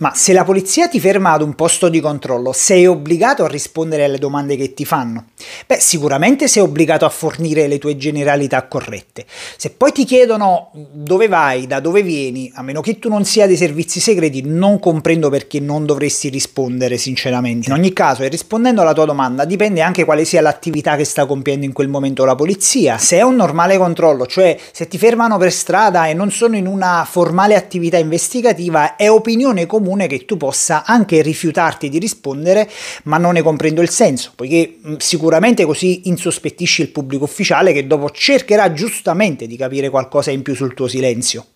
Ma se la polizia ti ferma ad un posto di controllo, sei obbligato a rispondere alle domande che ti fanno. Beh, sicuramente sei obbligato a fornire le tue generalità corrette. Se poi ti chiedono mm, dove vai, da dove vieni, a meno che tu non sia dei servizi segreti, non comprendo perché non dovresti rispondere sinceramente. In ogni caso, e rispondendo alla tua domanda, dipende anche quale sia l'attività che sta compiendo in quel momento la polizia. Se è un normale controllo, cioè se ti fermano per strada e non sono in una formale attività investigativa, è opinione comune che tu possa anche rifiutarti di rispondere, ma non ne comprendo il senso, poiché mm, sicuramente Sicuramente così insospettisci il pubblico ufficiale che dopo cercherà giustamente di capire qualcosa in più sul tuo silenzio.